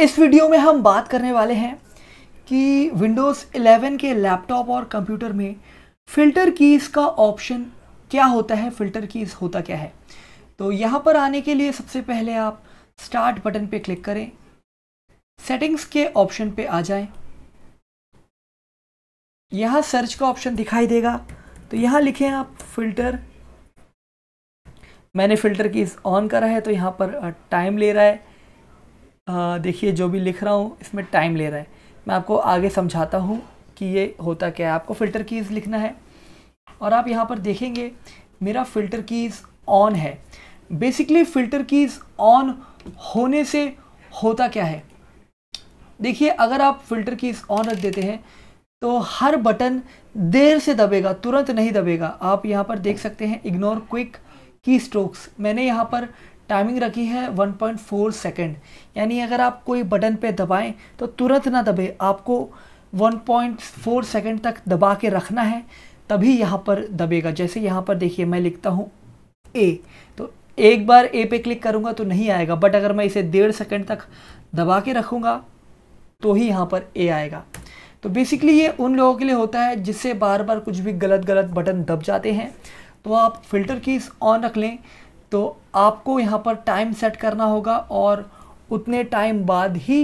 इस वीडियो में हम बात करने वाले हैं कि विंडोज़ 11 के लैपटॉप और कंप्यूटर में फ़िल्टर कीज़ का ऑप्शन क्या होता है फ़िल्टर कीज़ होता क्या है तो यहाँ पर आने के लिए सबसे पहले आप स्टार्ट बटन पे क्लिक करें सेटिंग्स के ऑप्शन पे आ जाएं यहाँ सर्च का ऑप्शन दिखाई देगा तो यहाँ लिखें आप फ़िल्टर मैंने फ़िल्टर कीज़ ऑन करा है तो यहाँ पर टाइम ले रहा है देखिए जो भी लिख रहा हूँ इसमें टाइम ले रहा है मैं आपको आगे समझाता हूँ कि ये होता क्या है आपको फ़िल्टर कीज़ लिखना है और आप यहाँ पर देखेंगे मेरा फ़िल्टर कीज़ ऑन है बेसिकली फ़िल्टर कीज़ ऑन होने से होता क्या है देखिए अगर आप फ़िल्टर कीज़ ऑन रख देते हैं तो हर बटन देर से दबेगा तुरंत नहीं दबेगा आप यहाँ पर देख सकते हैं इग्नोर क्विक की स्ट्रोक्स मैंने यहाँ पर टाइमिंग रखी है 1.4 सेकेंड यानी अगर आप कोई बटन पे दबाएं तो तुरंत ना दबे आपको 1.4 सेकेंड तक दबा के रखना है तभी यहाँ पर दबेगा जैसे यहाँ पर देखिए मैं लिखता हूँ ए तो एक बार ए पे क्लिक करूँगा तो नहीं आएगा बट अगर मैं इसे डेढ़ सेकेंड तक दबा के रखूँगा तो ही यहाँ पर ए आएगा तो बेसिकली ये उन लोगों के लिए होता है जिससे बार बार कुछ भी गलत गलत बटन दब जाते हैं तो आप फिल्टर कीज ऑन रख लें तो आपको यहाँ पर टाइम सेट करना होगा और उतने टाइम बाद ही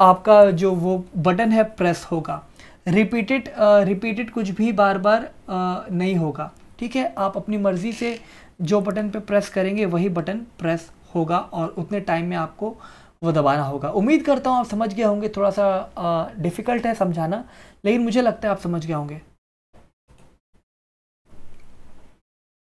आपका जो वो बटन है प्रेस होगा रिपीटेड रिपीटेड कुछ भी बार बार uh, नहीं होगा ठीक है आप अपनी मर्ज़ी से जो बटन पे प्रेस करेंगे वही बटन प्रेस होगा और उतने टाइम में आपको वो दबाना होगा उम्मीद करता हूँ आप समझ गए होंगे थोड़ा सा डिफ़िकल्ट है समझाना लेकिन मुझे लगता है आप समझ गए होंगे